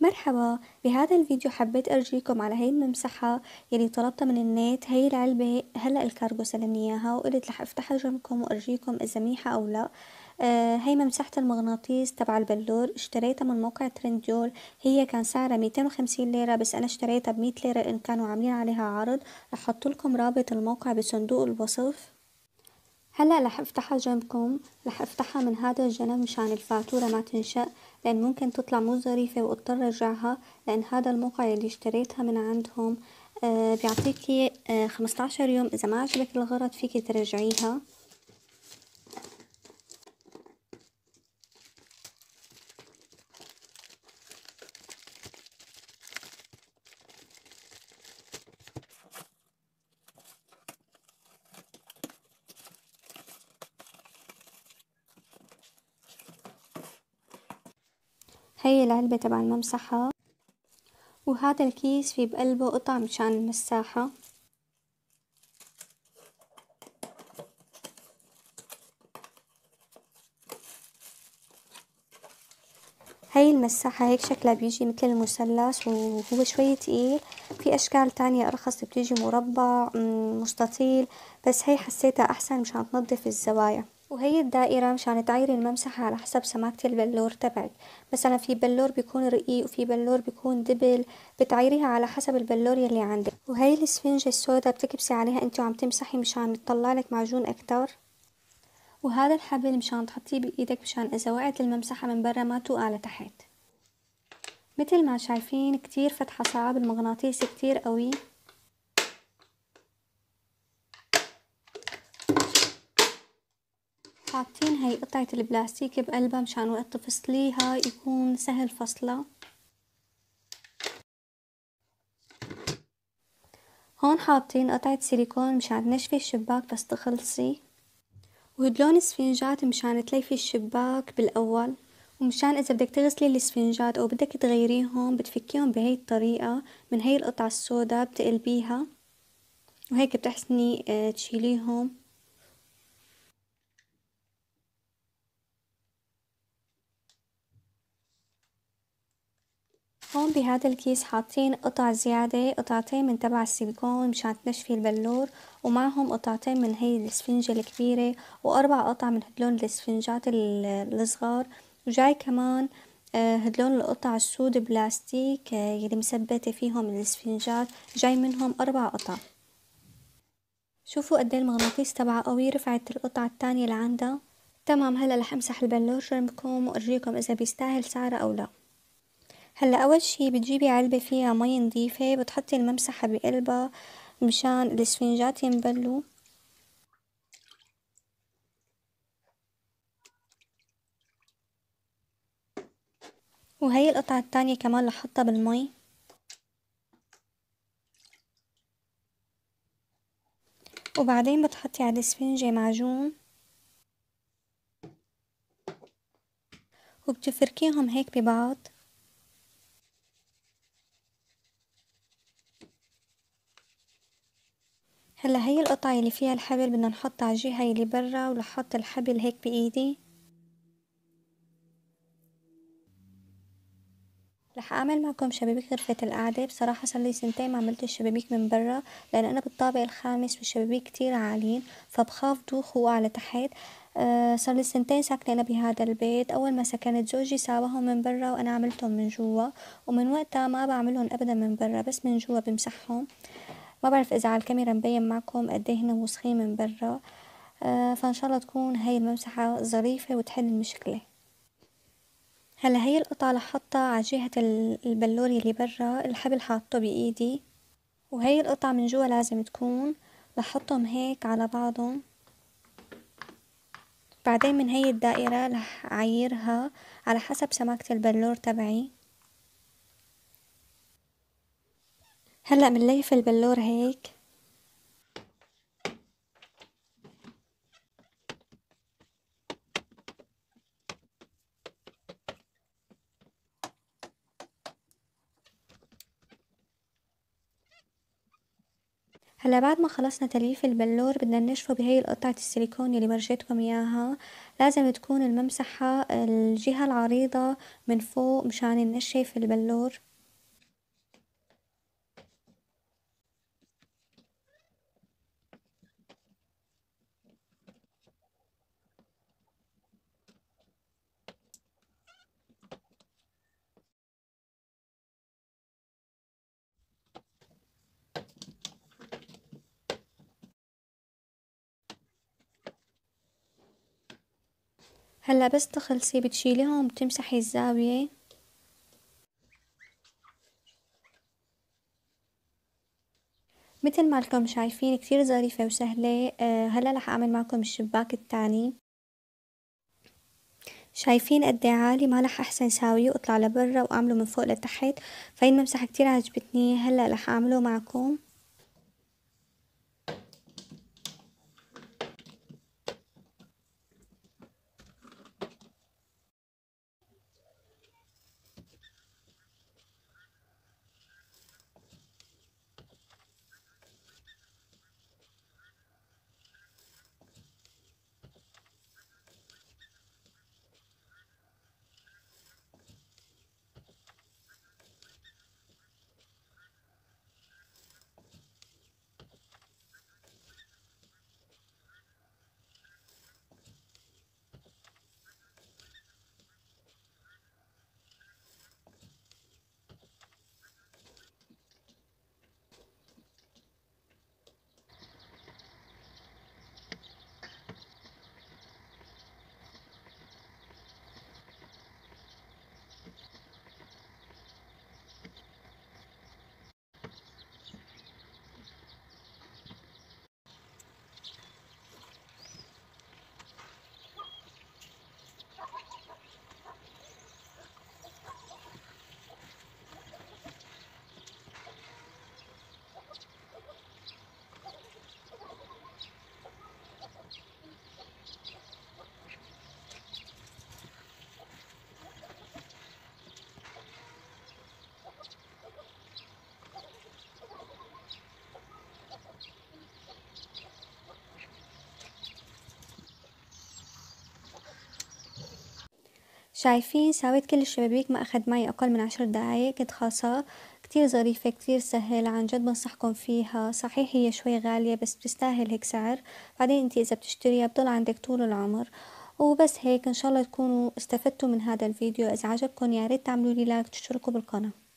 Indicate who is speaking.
Speaker 1: مرحبا بهذا الفيديو حبيت ارجيكم على هاي الممسحة يلي طلبتها من النت هاي العلبة هلا الكارغو سلمني اياها وقلت رح افتحها جنبكم وارجيكم اذا منيحة او لا آه هاي ممسحة المغناطيس تبع البلور اشتريتها من موقع ترنديول هي كان سعرها 250 ليرة بس انا اشتريتها ب 100 ليرة ان كانوا عاملين عليها عرض رح احط لكم رابط الموقع بصندوق الوصف هلا رح افتحها جنبكم رح افتحها من هذا الجنب مشان الفاتورة ما تنشأ لأن ممكن تطلع مو ظريفة واضطر ارجعها لأن هذا الموقع اللي اشتريتها من عندهم آه، بيعطيكي 15 آه، يوم إذا ما عجبك الغرض فيكي ترجعيها هي العلبة تبع الممسحة وهذا الكيس في بقلبه قطع مشان المساحة هاي المساحة هيك شكلها بيجي مثل المثلث وهو شوي تقيل في أشكال تانية أرخص بتيجي مربع مستطيل بس هي حسيتها أحسن مشان تنظف الزوايا وهي الدائرة مشان تعيري الممسحة على حسب سماكة البلور تبعك مثلا في بلور بيكون رقيق وفي بلور بيكون دبل بتعيريها على حسب البلور يلي عندك وهي الاسفنجة السوداء بتكبسي عليها انت وعم تمسحي مشان تطلع لك معجون اكتر وهذا الحبل مشان تحطيه بايدك مشان اذا وقعت الممسحة من برا ما توقع لتحت مثل ما شايفين كتير فتحة صعب المغناطيس كتير قوي حاطين هاي قطعة البلاستيك بقلبها مشان وقت تفصليها يكون سهل فصلها هون حاطين قطعة سيليكون مشان تنشفي الشباك بس تخلصي وهدلون اسفنجات مشان تليفي الشباك بالأول ومشان إذا بدك تغسلي الاسفنجات أو بدك تغيريهم بتفكيهم بهي الطريقة من هاي القطعة السوداء بتقلبيها وهيك بتحسني آه، تشيليهم هون بهذا الكيس حاطين قطع زيادة قطعتين من تبع السيليكون مشان تنشفي البلور ومعهم قطعتين من هي الاسفنجة الكبيرة وأربع قطع من هدلون الاسفنجات الصغار وجاي كمان آه، هدلون القطع السود بلاستيك آه، يلي مثبتة فيهم الاسفنجات جاي منهم أربع قطع شوفوا قد ايه المغناطيس تبعها قوي رفعت القطعة التانية عندها تمام هلا رح امسح البلور جنبكم وارجيكم اذا بيستاهل سعره او لا هلا اول شي بتجيبي علبة فيها مي نضيفة بتحطي الممسحة بقلبها مشان الاسفنجات ينبلوا وهي القطعة التانية كمان لحطها بالمي وبعدين بتحطي على الاسفنجة معجون وبتفركيهم هيك ببعض هلا هي القطعة يلي فيها الحبل بدنا نحط على الجهة يلي برا ولحط الحبل هيك بإيدي رح أعمل معكم شبابيك غرفة القعدة بصراحة صار لي سنتين ما عملت الشبابيك من برا لأن أنا بالطابق الخامس والشبابيك كتير عاليين فبخاف دوخ وقع لتحت آه، صار لي سنتين ساكنة أنا بهذا البيت أول ما سكنت زوجي سابهم من برا وأنا عملتهم من جوا ومن وقتها ما بعملهم أبدا من برا بس من جوا بمسحهم ما بعرف اذا على الكاميرا مبين معكم قد ايه هنا وسخين من برا آه، فان شاء الله تكون هاي الممسحه ظريفه وتحل المشكله هلا هي القطعه لحطها على جهه البلور اللي برا الحبل حاطه بايدي وهي القطعه من جوا لازم تكون لحطهم هيك على بعضهم بعدين من هي الدائرة رح أعيرها على حسب سماكة البلور تبعي هلأ بنليف البلور هيك هلا بعد ما خلصنا تليف البلور بدنا ننشفه بهي القطعة السيليكون اللي ورجيتكم اياها لازم تكون الممسحة الجهة العريضة من فوق مشان ننشف البلور هلا بس تخلصي بتشيليهم وبتمسحي الزاوية مثل ما لكم شايفين كتير ظريفة وسهلة آه، هلا رح اعمل معكم الشباك التاني شايفين قد إيه عالي ما رح احسن ساويه واطلع لبرا واعمله من فوق لتحت فهي الممسحة كتير عجبتني هلا رح اعمله معكم شايفين سويت كل الشبابيك ما أخد معي أقل من عشر دقايق كنت خاصة كتير ظريفة كتير سهلة عن جد بنصحكم فيها صحيح هي شوي غالية بس بتستاهل هيك سعر بعدين انتي إذا بتشتريها بضل عندك طول العمر وبس هيك إن شاء الله تكونوا استفدتوا من هذا الفيديو إذا عجبكم يا ريت تعملوا لي لايك تشتركوا بالقناة